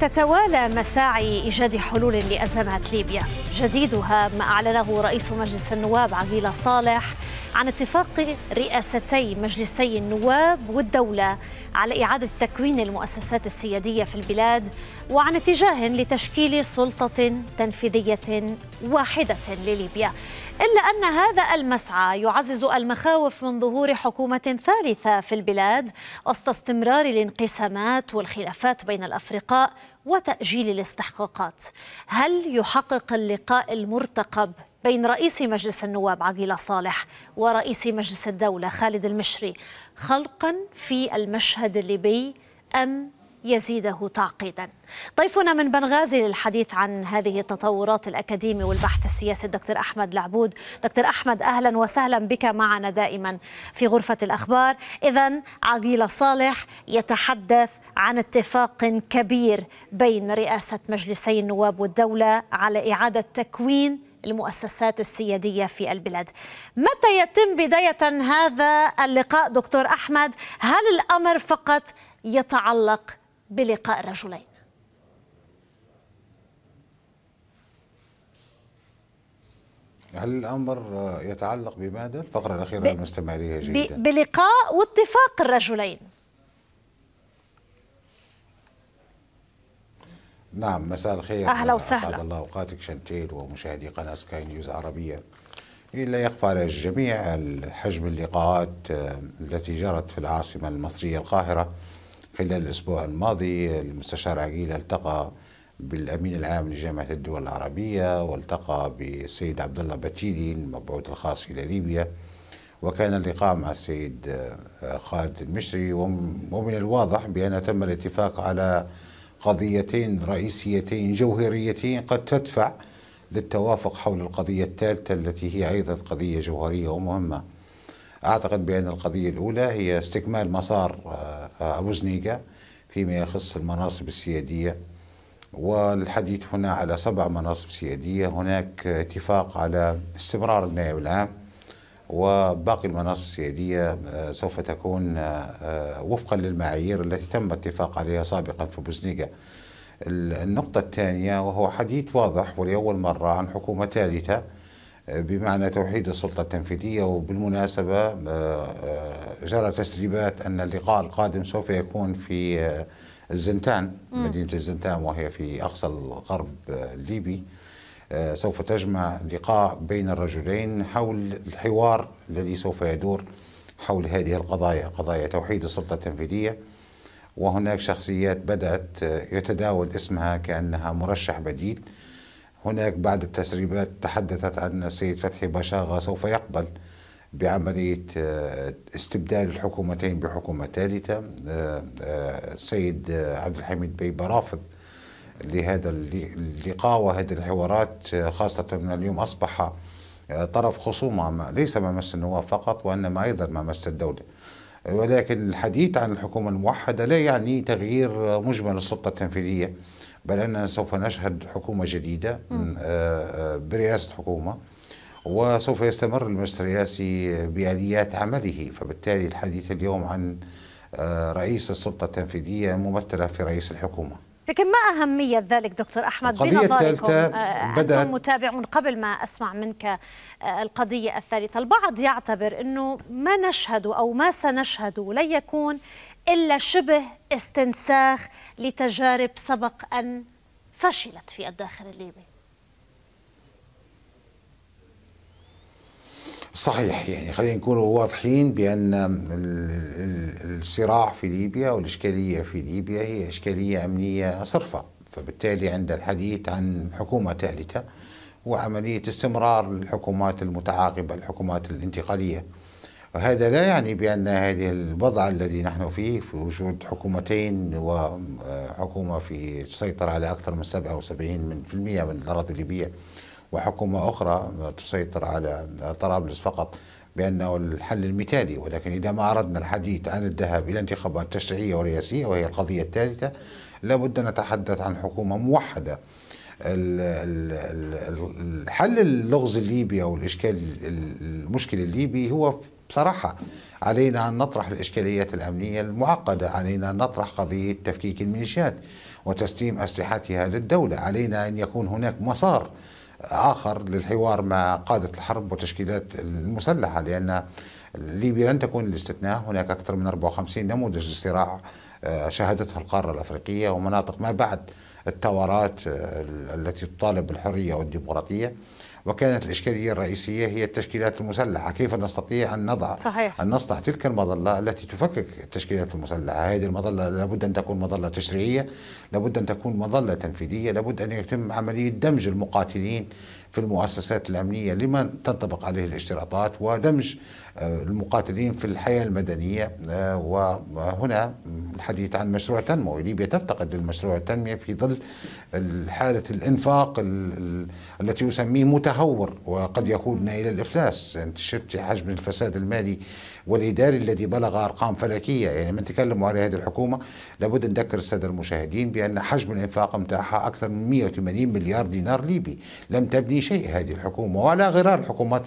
تتوالى مساعي إيجاد حلول لأزمة ليبيا جديدها ما أعلنه رئيس مجلس النواب عقيل صالح عن اتفاق رئاستي مجلسي النواب والدولة على إعادة تكوين المؤسسات السيادية في البلاد وعن اتجاه لتشكيل سلطة تنفيذية واحدة لليبيا إلا أن هذا المسعى يعزز المخاوف من ظهور حكومة ثالثة في البلاد وسط استمرار الانقسامات والخلافات بين الأفرقاء وتأجيل الاستحقاقات هل يحقق اللقاء المرتقب بين رئيس مجلس النواب عقيلة صالح ورئيس مجلس الدولة خالد المشري خلقا في المشهد الليبي أم يزيده تعقيدا ضيفنا من بنغازي للحديث عن هذه التطورات الأكاديمي والبحث السياسي الدكتور أحمد العبود دكتور أحمد أهلا وسهلا بك معنا دائما في غرفة الأخبار إذا عقيل صالح يتحدث عن اتفاق كبير بين رئاسة مجلسي النواب والدولة على إعادة تكوين المؤسسات السيادية في البلاد متى يتم بداية هذا اللقاء دكتور أحمد هل الأمر فقط يتعلق بلقاء الرجلين هل الامر يتعلق بماذا؟ الفقره الاخيره ب... اليها جيدا. ب... بلقاء واتفاق الرجلين. نعم مساء الخير اهلا وسهلا اسعد الله اوقاتك شنتيل ومشاهدي قناه سكاي نيوز عربيه. لا يخفى على الجميع حجم اللقاءات آه، التي جرت في العاصمه المصريه القاهره خلال الأسبوع الماضي المستشار عقيل التقى بالامين العام لجامعه الدول العربيه والتقى بالسيد عبد الله باتيلي المبعوث الخاص الى ليبيا وكان اللقاء مع السيد آه، خالد المشري ومن الواضح بان تم الاتفاق على قضيتين رئيسيتين جوهريتين قد تدفع للتوافق حول القضيه الثالثه التي هي ايضا قضيه جوهريه ومهمه أعتقد بأن القضية الأولى هي استكمال مسار آه، آه، أبو زنيقة فيما يخص المناصب السيادية والحديث هنا على سبع مناصب سيادية هناك اتفاق على استمرار النائب العام وباقي المناصب السيادية آه، سوف تكون وفقا للمعايير التي تم الاتفاق عليها سابقا في بوزنيقة النقطة الثانية وهو حديث واضح ولأول مرة عن حكومة ثالثة بمعنى توحيد السلطة التنفيذية وبالمناسبة آه، آه، جرى تسريبات أن اللقاء القادم سوف يكون في آه، الزنتان مدينة الزنتان وهي في أقصى الغرب الليبي سوف تجمع لقاء بين الرجلين حول الحوار الذي سوف يدور حول هذه القضايا قضايا توحيد السلطة التنفيذية وهناك شخصيات بدأت يتداول اسمها كأنها مرشح بديل هناك بعد التسريبات تحدثت عن السيد فتحي بشاغة سوف يقبل بعملية آه، استبدال الحكومتين بحكومة ثالثة آه، آه، السيد عبد الحميد بيبة رافض لهذا اللقاء وهذه الحوارات خاصة أن اليوم أصبح طرف خصومة ليس ما مس النواب فقط وإنما أيضا ما مس الدولة ولكن الحديث عن الحكومة الموحدة لا يعني تغيير مجمل السلطة التنفيذية بل أننا سوف نشهد حكومة جديدة آه، آه، برئاسة حكومة وسوف يستمر المجلس الرئاسي بآليات عمله فبالتالي الحديث اليوم عن آه، رئيس السلطة التنفيذية ممثلة في رئيس الحكومة لكن ما أهمية ذلك دكتور أحمد الثالثة آه، بدأت متابع من قبل ما أسمع منك آه، القضية الثالثة البعض يعتبر أنه ما نشهد أو ما سنشهد لن يكون إلا شبه استنساخ لتجارب سبق أن فشلت في الداخل الليبي صحيح يعني خلينا نكون واضحين بان الصراع في ليبيا والاشكاليه في ليبيا هي اشكاليه امنيه صرفه فبالتالي عند الحديث عن حكومه ثالثه وعمليه استمرار الحكومات المتعاقبه الحكومات الانتقاليه وهذا لا يعني بان هذه الوضع الذي نحن فيه في وجود حكومتين وحكومه في تسيطر على اكثر من 77% من الاراضي الليبيه وحكومة أخرى تسيطر على طرابلس فقط بأنه الحل المثالي ولكن إذا ما أردنا الحديث عن الذهاب إلى انتخابات تشريعية ورئاسية وهي القضية الثالثة لابد أن نتحدث عن حكومة موحدة الحل اللغز الليبي أو الإشكال المشكل الليبي هو بصراحة علينا أن نطرح الإشكاليات الأمنية المعقدة علينا أن نطرح قضية تفكيك الميليشيات وتسليم أسلحتها للدولة علينا أن يكون هناك مسار آخر للحوار مع قادة الحرب والتشكيلات المسلحة لأن ليبيا لن تكون الاستثناء هناك أكثر من 54 نموذج للصراع آه، شهدتها القارة الأفريقية ومناطق ما بعد الثورات آه، التي تطالب بالحرية والديمقراطية وكانت الإشكالية الرئيسية هي التشكيلات المسلحة كيف نستطيع أن نضع صحيح. أن نصنع تلك المظلة التي تفكك التشكيلات المسلحة هذه المظلة لابد أن تكون مظلة تشريعية لابد أن تكون مظلة تنفيذية لابد أن يتم عملية دمج المقاتلين في المؤسسات الأمنية لمن تنطبق عليه الاشتراطات ودمج آه، المقاتلين في الحياة المدنية آه، وهنا الحديث عن مشروع تنموي ليبيا تفتقد للمشروع التنمية في ظل حالة الإنفاق التي يسميه متهور وقد يقودنا إلى الإفلاس أنت شفت حجم الفساد المالي والاداري الذي بلغ ارقام فلكيه يعني لما نتكلم عن هذه الحكومه لابد نذكر الساده المشاهدين بان حجم الانفاق متاعها اكثر من 180 مليار دينار ليبي لم تبني شيء هذه الحكومه وعلى غرار الحكومات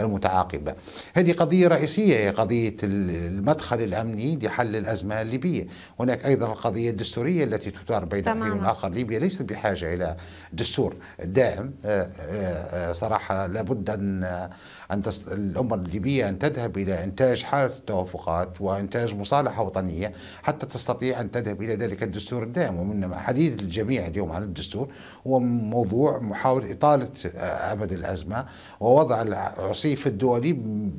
المتعاقبه هذه قضيه رئيسيه هي قضيه المدخل الامني لحل الازمه الليبيه هناك ايضا القضيه الدستوريه التي تثار بين حين اخر ليبيا ليست بحاجه الى دستور دائم آه، آه، آه، صراحه لابد ان ان الامه الليبيه ان تذهب الى انتاج حالة التوافقات وإنتاج مصالحة وطنية حتى تستطيع أن تذهب إلى ذلك الدستور الدائم ومن حديث الجميع اليوم عن الدستور هو موضوع محاولة إطالة أمد آه، الأزمة ووضع العصيف الدولي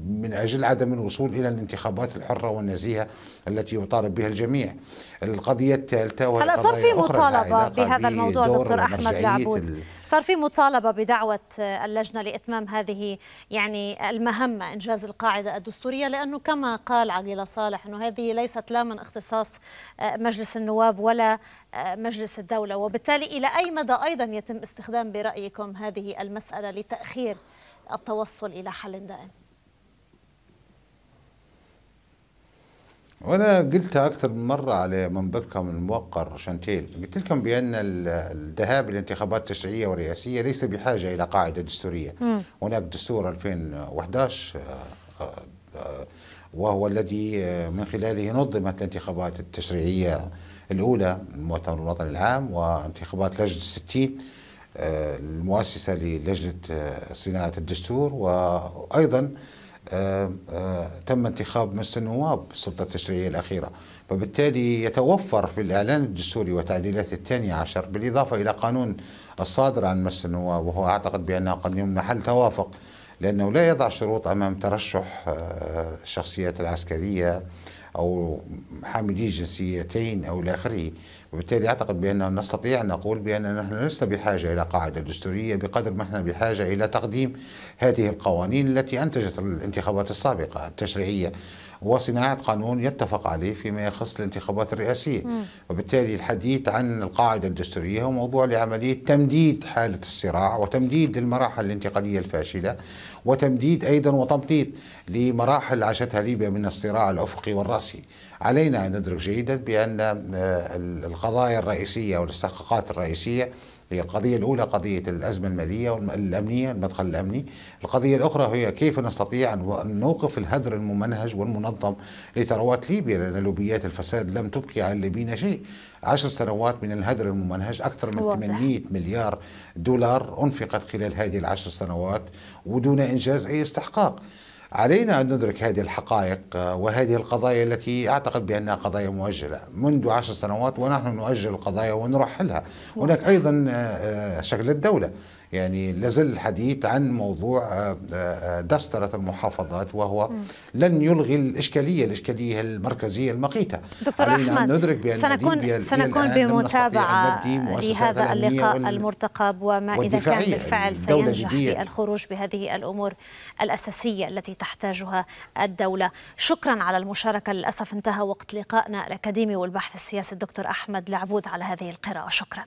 من أجل عدم الوصول إلى الانتخابات الحرة والنزيهة التي يطالب بها الجميع القضية الثالثة هلا صار في مطالبة بهذا الموضوع دكتور أحمد العبود صار في مطالبه بدعوه آه، اللجنه لاتمام هذه يعني المهمه انجاز القاعده الدستوريه لانه كما قال علي صالح انه هذه ليست لا من اختصاص آه، مجلس النواب ولا آه، مجلس الدوله وبالتالي الى اي مدى ايضا يتم استخدام برايكم هذه المساله لتاخير التوصل الى حل دائم وانا قلتها اكثر من مره على منبركم الموقر شنتيل قلت لكم بان الذهاب للانتخابات التشريعيه والرئاسيه ليس بحاجه الى قاعده دستوريه هناك دستور 2011 آه، آه، وهو الذي آه، من خلاله نظمت الانتخابات التشريعيه الاولى المؤتمر الوطني العام وانتخابات لجنه الستين المؤسسه للجنه صناعه الدستور وايضا تم انتخاب مجلس النواب في السلطة التشريعية الأخيرة فبالتالي يتوفر في الإعلان الدستوري وتعديلاته الثانية عشر بالإضافة إلى قانون الصادر عن مجلس النواب وهو أعتقد بأنه قد يمنح حل توافق لأنه لا يضع شروط أمام ترشح الشخصيات العسكرية أو حاملي جنسيتين أو إلى آخره وبالتالي اعتقد باننا نستطيع ان نقول باننا نحن لسنا بحاجه الى قاعده دستوريه بقدر ما احنا بحاجه الى تقديم هذه القوانين التي انتجت الانتخابات السابقه التشريعيه وصناعه قانون يتفق عليه فيما يخص الانتخابات الرئاسيه م. وبالتالي الحديث عن القاعده الدستوريه هو موضوع لعمليه تمديد حاله الصراع وتمديد للمراحل الانتقاليه الفاشله وتمديد ايضا وتمطيط لمراحل عاشتها ليبيا من الصراع الافقي والراسي علينا ان ندرك جيدا بان آه، القاعده القضايا الرئيسية أو الاستحقاقات الرئيسية هي القضية الأولى قضية الأزمة المالية والأمنية المدخل الأمني القضية الأخرى هي كيف نستطيع أن نوقف الهدر الممنهج والمنظم لثروات ليبيا لأن لوبيات الفساد لم تبقي على الليبيين شيء عشر سنوات من الهدر الممنهج أكثر من 800 مليار دولار أنفقت خلال هذه العشر سنوات ودون إنجاز أي استحقاق علينا أن ندرك هذه الحقائق آه، وهذه القضايا التي أعتقد بأنها قضايا مؤجلة منذ عشر سنوات ونحن نؤجل القضايا ونرحلها هناك أيضا آه، آه، شكل الدولة يعني لازل الحديث عن موضوع آه، آه، دسترة المحافظات وهو لن يلغي الإشكالية الإشكالية المركزية المقيتة دكتور أحمد ندرك بأن سنكون, سنكون بمتابعة لهذا اللقاء المرتقب وما إذا كان بالفعل سينجح في الخروج بهذه الأمور الأساسية التي تحتاجها الدولة شكرا على المشاركة للأسف انتهى وقت لقائنا الأكاديمي والبحث السياسي الدكتور أحمد لعبود على هذه القراءة شكرا